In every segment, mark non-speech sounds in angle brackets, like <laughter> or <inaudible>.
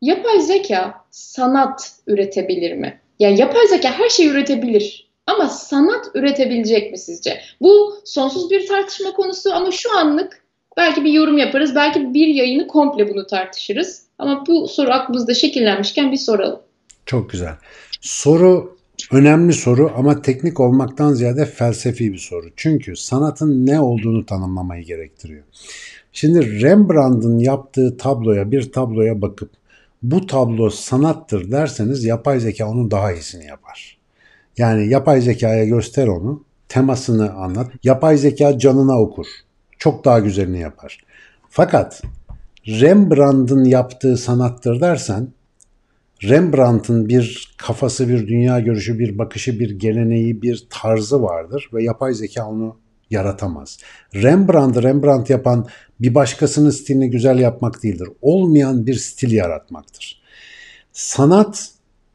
Yapay zeka sanat üretebilir mi? yani yapay zeka her şeyi üretebilir. Ama sanat üretebilecek mi sizce? Bu sonsuz bir tartışma konusu ama şu anlık belki bir yorum yaparız. Belki bir yayını komple bunu tartışırız. Ama bu soru aklımızda şekillenmişken bir soralım. Çok güzel. Soru önemli soru ama teknik olmaktan ziyade felsefi bir soru. Çünkü sanatın ne olduğunu tanımlamayı gerektiriyor. Şimdi Rembrandt'ın yaptığı tabloya bir tabloya bakıp bu tablo sanattır derseniz yapay zeka onun daha iyisini yapar. Yani yapay zekaya göster onu, temasını anlat. Yapay zeka canına okur. Çok daha güzelini yapar. Fakat Rembrandt'ın yaptığı sanattır dersen Rembrandt'ın bir kafası, bir dünya görüşü, bir bakışı, bir geleneği, bir tarzı vardır ve yapay zeka onu yaratamaz. Rembrandt, Rembrandt yapan bir başkasının stilini güzel yapmak değildir. Olmayan bir stil yaratmaktır. Sanat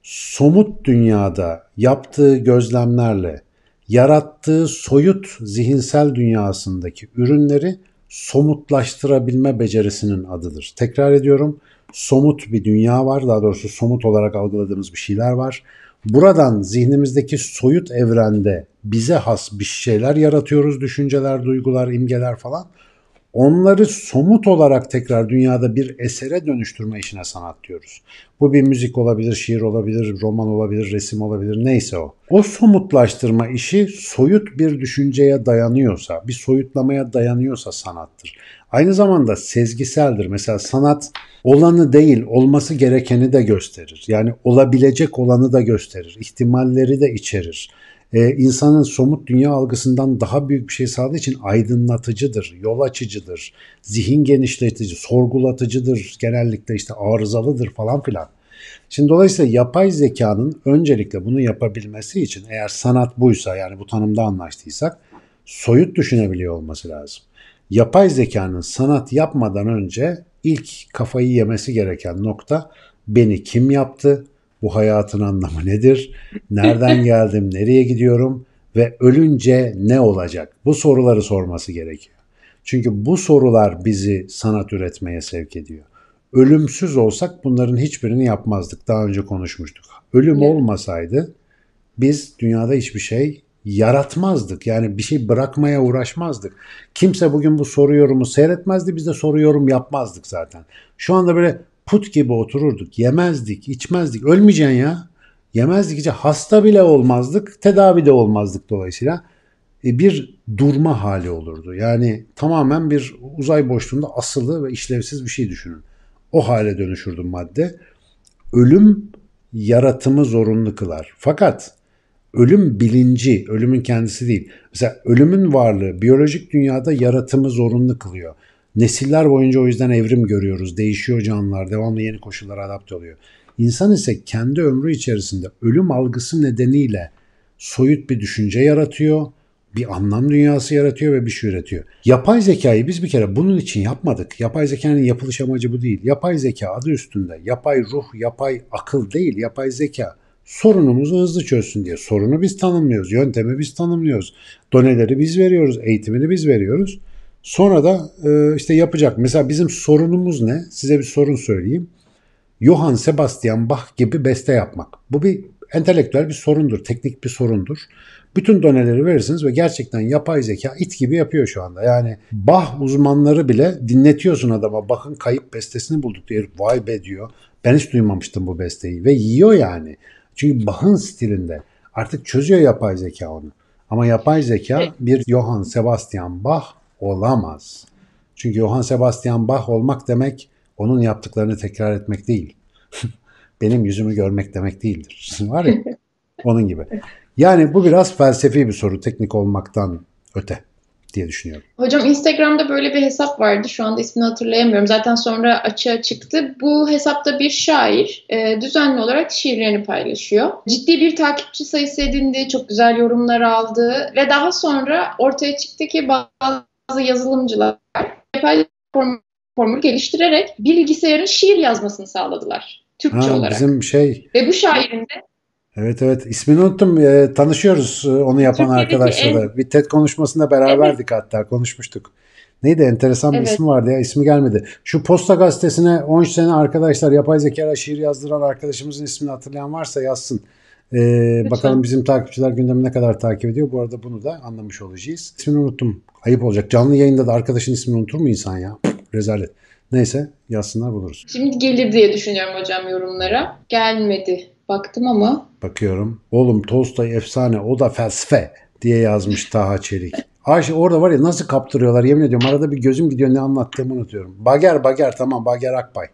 somut dünyada yaptığı gözlemlerle yarattığı soyut zihinsel dünyasındaki ürünleri somutlaştırabilme becerisinin adıdır. Tekrar ediyorum. Somut bir dünya var. Daha doğrusu somut olarak algıladığımız bir şeyler var. Buradan zihnimizdeki soyut evrende bize has bir şeyler yaratıyoruz. Düşünceler, duygular, imgeler falan. Onları somut olarak tekrar dünyada bir esere dönüştürme işine sanat diyoruz. Bu bir müzik olabilir, şiir olabilir, roman olabilir, resim olabilir neyse o. O somutlaştırma işi soyut bir düşünceye dayanıyorsa, bir soyutlamaya dayanıyorsa sanattır aynı zamanda sezgiseldir. Mesela sanat olanı değil olması gerekeni de gösterir. Yani olabilecek olanı da gösterir. İhtimalleri de içerir. Ee, insanın somut dünya algısından daha büyük bir şey sağladığı için aydınlatıcıdır, yol açıcıdır, zihin genişletici, sorgulatıcıdır, genellikle işte arızalıdır falan filan. Şimdi dolayısıyla yapay zekanın öncelikle bunu yapabilmesi için eğer sanat buysa yani bu tanımda anlaştıysak soyut düşünebiliyor olması lazım yapay zekanın sanat yapmadan önce ilk kafayı yemesi gereken nokta beni kim yaptı, bu hayatın anlamı nedir, nereden <laughs> geldim, nereye gidiyorum ve ölünce ne olacak? Bu soruları sorması gerekiyor. Çünkü bu sorular bizi sanat üretmeye sevk ediyor. Ölümsüz olsak bunların hiçbirini yapmazdık. Daha önce konuşmuştuk. Ölüm olmasaydı biz dünyada hiçbir şey yaratmazdık. Yani bir şey bırakmaya uğraşmazdık. Kimse bugün bu soru yorumu seyretmezdi. Biz de soru yorum yapmazdık zaten. Şu anda böyle put gibi otururduk. Yemezdik, içmezdik. Ölmeyeceksin ya. Yemezdik, içe hasta bile olmazdık. Tedavi de olmazdık dolayısıyla. E bir durma hali olurdu. Yani tamamen bir uzay boşluğunda asılı ve işlevsiz bir şey düşünün. O hale dönüşürdüm madde. Ölüm yaratımı zorunlu kılar. Fakat ölüm bilinci, ölümün kendisi değil. Mesela ölümün varlığı biyolojik dünyada yaratımı zorunlu kılıyor. Nesiller boyunca o yüzden evrim görüyoruz. Değişiyor canlılar, devamlı yeni koşullara adapte oluyor. İnsan ise kendi ömrü içerisinde ölüm algısı nedeniyle soyut bir düşünce yaratıyor, bir anlam dünyası yaratıyor ve bir şey üretiyor. Yapay zekayı biz bir kere bunun için yapmadık. Yapay zekanın yapılış amacı bu değil. Yapay zeka adı üstünde. Yapay ruh, yapay akıl değil. Yapay zeka sorunumuzu hızlı çözsün diye. Sorunu biz tanımlıyoruz, yöntemi biz tanımlıyoruz. Doneleri biz veriyoruz, eğitimini biz veriyoruz. Sonra da e, işte yapacak. Mesela bizim sorunumuz ne? Size bir sorun söyleyeyim. Johann Sebastian Bach gibi beste yapmak. Bu bir entelektüel bir sorundur, teknik bir sorundur. Bütün doneleri verirsiniz ve gerçekten yapay zeka it gibi yapıyor şu anda. Yani Bach uzmanları bile dinletiyorsun adama bakın kayıp bestesini bulduk diye vay be diyor. Ben hiç duymamıştım bu besteyi ve yiyor yani. Çünkü Bach'ın stilinde artık çözüyor yapay zeka onu. Ama yapay zeka bir Johann Sebastian Bach olamaz. Çünkü Johann Sebastian Bach olmak demek onun yaptıklarını tekrar etmek değil. <laughs> Benim yüzümü görmek demek değildir. <laughs> Var ya <laughs> onun gibi. Yani bu biraz felsefi bir soru teknik olmaktan öte diye düşünüyorum. Hocam Instagram'da böyle bir hesap vardı. Şu anda ismini hatırlayamıyorum. Zaten sonra açığa çıktı. Bu hesapta bir şair e, düzenli olarak şiirlerini paylaşıyor. Ciddi bir takipçi sayısı edindi. Çok güzel yorumlar aldı. Ve daha sonra ortaya çıktı ki bazı yazılımcılar yapay formül geliştirerek bilgisayarın şiir yazmasını sağladılar. Türkçe ha, olarak. Bizim şey... Ve bu şairin de Evet evet ismini unuttum. Ee, e, tanışıyoruz onu yapan Türkiye'deki arkadaşla En... Bir TED konuşmasında beraberdik evet. hatta konuşmuştuk. Neydi enteresan bir evet. ismi vardı ya ismi gelmedi. Şu Posta Gazetesi'ne 10 sene arkadaşlar yapay zeka şiir yazdıran arkadaşımızın ismini hatırlayan varsa yazsın. Ee, bakalım bizim takipçiler gündemi ne kadar takip ediyor. Bu arada bunu da anlamış olacağız. İsmini unuttum. Ayıp olacak. Canlı yayında da arkadaşın ismini unutur mu insan ya? Rezalet. Neyse yazsınlar buluruz. Şimdi gelir diye düşünüyorum hocam yorumlara. Gelmedi. Baktım ama Bakıyorum. Oğlum Tolstoy efsane o da felsefe diye yazmış Taha Çelik. Ayşe orada var ya nasıl kaptırıyorlar yemin ediyorum. Arada bir gözüm gidiyor ne anlattığımı unutuyorum. Bager Bager tamam Bager Akbay.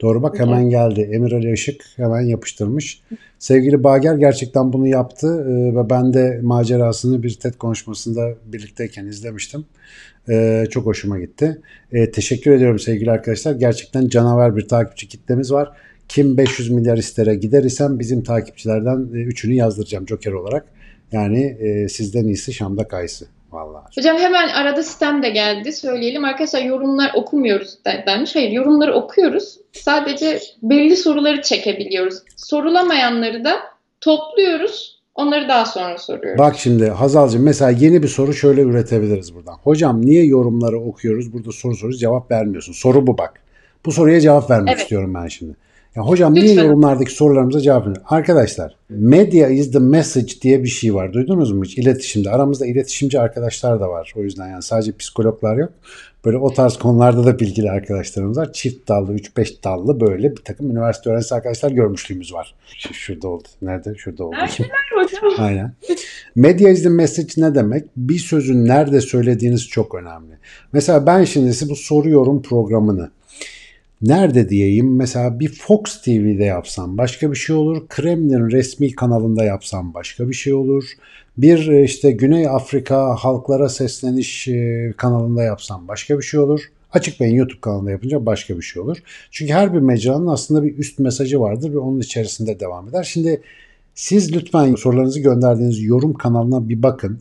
Doğru bak hemen geldi. Emir Ali Işık hemen yapıştırmış. Sevgili Bager gerçekten bunu yaptı e, ve ben de macerasını bir TED konuşmasında birlikteyken izlemiştim. E, çok hoşuma gitti. E, teşekkür ediyorum sevgili arkadaşlar. Gerçekten canavar bir takipçi kitlemiz var. Kim 500 milyar istere gider isem bizim takipçilerden e, üçünü yazdıracağım Joker olarak. Yani e, sizden iyisi Şam'da kayısı. Vallahi. Hocam hemen arada sistem de geldi söyleyelim. Arkadaşlar yorumlar okumuyoruz denmiş. Hayır yorumları okuyoruz. Sadece belli soruları çekebiliyoruz. Sorulamayanları da topluyoruz. Onları daha sonra soruyoruz. Bak şimdi Hazal'cığım mesela yeni bir soru şöyle üretebiliriz buradan. Hocam niye yorumları okuyoruz burada soru soruyoruz cevap vermiyorsun? Soru bu bak. Bu soruya cevap vermek evet. istiyorum ben şimdi. Ya hocam Lütfen. niye yorumlardaki sorularımıza cevap verin? Arkadaşlar medya is the message diye bir şey var. Duydunuz mu hiç? İletişimde. Aramızda iletişimci arkadaşlar da var. O yüzden yani sadece psikologlar yok. Böyle o tarz konularda da bilgili arkadaşlarımız var. Çift dallı, 3-5 dallı böyle bir takım üniversite öğrencisi arkadaşlar görmüşlüğümüz var. Şurada oldu. Nerede? Şurada oldu. Erkeler hocam. Aynen. Medya is the message ne demek? Bir sözün nerede söylediğiniz çok önemli. Mesela ben şimdi size bu soruyorum programını nerede diyeyim mesela bir Fox TV'de yapsam başka bir şey olur. Kremlin resmi kanalında yapsam başka bir şey olur. Bir e, işte Güney Afrika halklara sesleniş e, kanalında yapsam başka bir şey olur. Açık Bey'in YouTube kanalında yapınca başka bir şey olur. Çünkü her bir mecranın aslında bir üst mesajı vardır ve onun içerisinde devam eder. Şimdi siz lütfen sorularınızı gönderdiğiniz yorum kanalına bir bakın.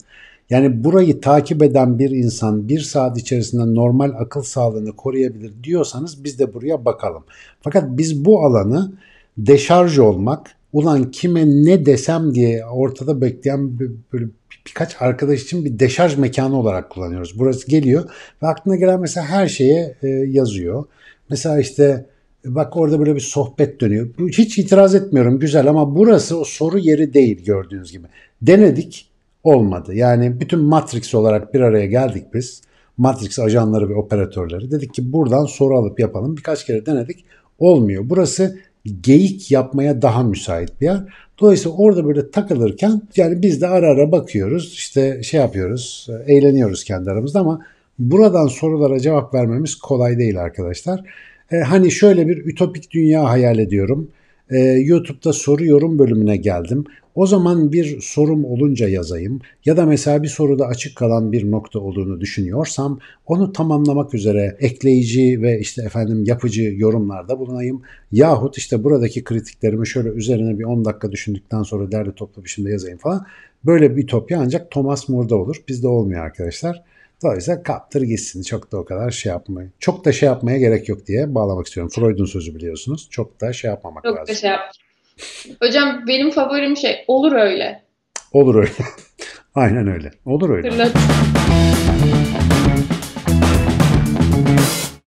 Yani burayı takip eden bir insan bir saat içerisinde normal akıl sağlığını koruyabilir diyorsanız biz de buraya bakalım. Fakat biz bu alanı deşarj olmak, ulan kime ne desem diye ortada bekleyen böyle birkaç arkadaş için bir deşarj mekanı olarak kullanıyoruz. Burası geliyor ve aklına gelen mesela her şeye e, yazıyor. Mesela işte e, bak orada böyle bir sohbet dönüyor. Hiç itiraz etmiyorum güzel ama burası o soru yeri değil gördüğünüz gibi. Denedik olmadı. Yani bütün Matrix olarak bir araya geldik biz. Matrix ajanları ve operatörleri. Dedik ki buradan soru alıp yapalım. Birkaç kere denedik. Olmuyor. Burası geyik yapmaya daha müsait bir yer. Dolayısıyla orada böyle takılırken yani biz de ara ara bakıyoruz. işte şey yapıyoruz. Eğleniyoruz kendi aramızda ama buradan sorulara cevap vermemiz kolay değil arkadaşlar. Ee, hani şöyle bir ütopik dünya hayal ediyorum. Ee, YouTube'da soru yorum bölümüne geldim. O zaman bir sorum olunca yazayım ya da mesela bir soruda açık kalan bir nokta olduğunu düşünüyorsam onu tamamlamak üzere ekleyici ve işte efendim yapıcı yorumlarda bulunayım. Yahut işte buradaki kritiklerimi şöyle üzerine bir 10 dakika düşündükten sonra derli toplu biçimde yazayım falan. Böyle bir ütopya ancak Thomas More'da olur. Bizde olmuyor arkadaşlar. Dolayısıyla kaptır gitsin. Çok da o kadar şey yapmayı. Çok da şey yapmaya gerek yok diye bağlamak istiyorum. Freud'un sözü biliyorsunuz. Çok da şey yapmamak çok lazım. Çok da şey yapmamak Hocam benim favorim şey olur öyle. Olur öyle. <laughs> Aynen öyle. Olur öyle. Hatırlat.